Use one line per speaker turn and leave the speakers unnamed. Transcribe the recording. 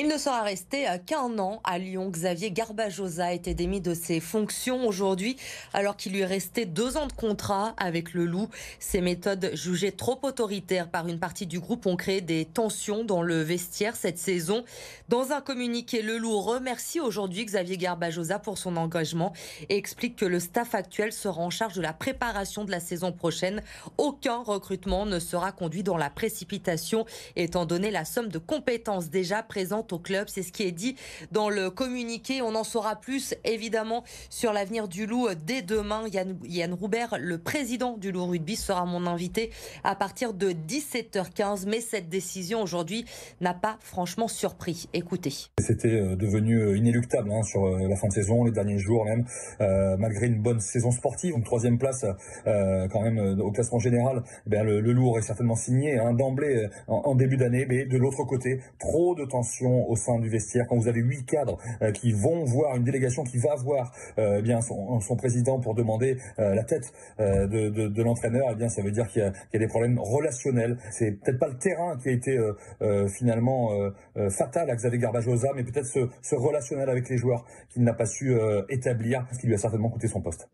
Il ne sera resté euh, qu'un an à Lyon. Xavier Garbajosa a été démis de ses fonctions aujourd'hui alors qu'il lui restait deux ans de contrat avec le Loup. Ses méthodes jugées trop autoritaires par une partie du groupe ont créé des tensions dans le vestiaire cette saison. Dans un communiqué, le Loup remercie aujourd'hui Xavier Garbajosa pour son engagement et explique que le staff actuel sera en charge de la préparation de la saison prochaine. Aucun recrutement ne sera conduit dans la précipitation étant donné la somme de compétences déjà présentes au club. C'est ce qui est dit dans le communiqué. On en saura plus, évidemment, sur l'avenir du loup dès demain. Yann, Yann Roubert, le président du loup rugby, sera mon invité à partir de 17h15. Mais cette décision aujourd'hui n'a pas franchement surpris. Écoutez.
C'était euh, devenu euh, inéluctable hein, sur euh, la fin de saison, les derniers jours même, malgré une bonne saison sportive, une troisième place quand même au classement général. Eh le, loup aurait certainement signé hein, d'emblée en début d'année, mais de l'autre côté, trop de tensions au sein du vestiaire, quand vous avez huit cadres euh, qui vont voir une délégation qui va voir euh, eh bien son, président pour demander euh, la tête de, l'entraîneur, eh bien ça veut dire qu'il y, a, des problèmes relationnels. C'est peut-être pas le terrain qui a été finalement fatal à Xavier Garbajosa, mais peut-être ce, relationnel avec les joueurs qu'il n'a pas su établir, parce qui lui a certainement coûté son poste.